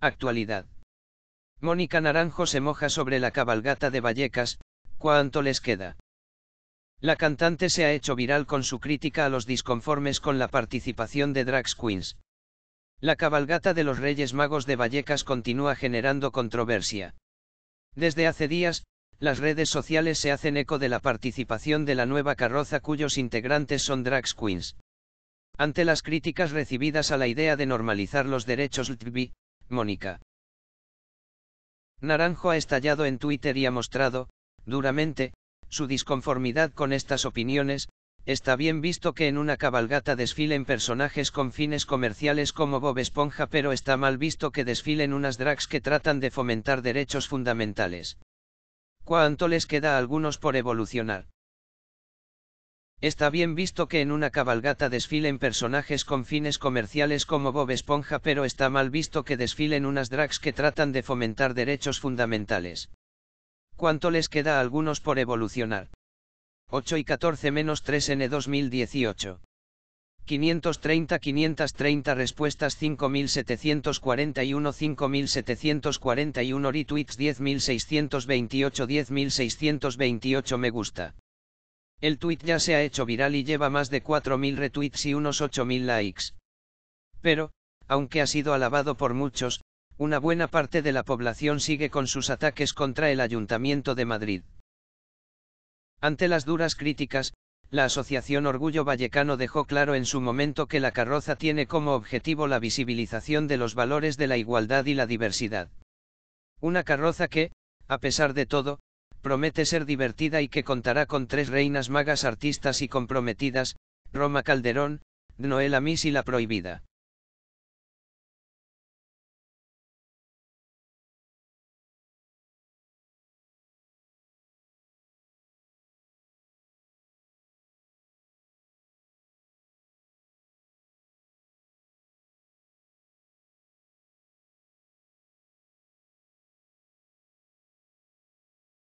Actualidad. Mónica Naranjo se moja sobre la cabalgata de Vallecas, ¿cuánto les queda? La cantante se ha hecho viral con su crítica a los disconformes con la participación de Drag Queens. La cabalgata de los Reyes Magos de Vallecas continúa generando controversia. Desde hace días, las redes sociales se hacen eco de la participación de la nueva carroza cuyos integrantes son Drag Queens. Ante las críticas recibidas a la idea de normalizar los derechos Mónica. Naranjo ha estallado en Twitter y ha mostrado, duramente, su disconformidad con estas opiniones, está bien visto que en una cabalgata desfilen personajes con fines comerciales como Bob Esponja, pero está mal visto que desfilen unas drags que tratan de fomentar derechos fundamentales. ¿Cuánto les queda a algunos por evolucionar? Está bien visto que en una cabalgata desfilen personajes con fines comerciales como Bob Esponja, pero está mal visto que desfilen unas drags que tratan de fomentar derechos fundamentales. ¿Cuánto les queda a algunos por evolucionar? 8 y 14 menos 3 N 2018. 530 530 respuestas 5741 5741 retweets 10628 10628 me gusta. El tuit ya se ha hecho viral y lleva más de 4.000 retweets y unos 8.000 likes. Pero, aunque ha sido alabado por muchos, una buena parte de la población sigue con sus ataques contra el Ayuntamiento de Madrid. Ante las duras críticas, la Asociación Orgullo Vallecano dejó claro en su momento que la carroza tiene como objetivo la visibilización de los valores de la igualdad y la diversidad. Una carroza que, a pesar de todo, promete ser divertida y que contará con tres reinas magas artistas y comprometidas, Roma Calderón, Noel Amis y La Prohibida.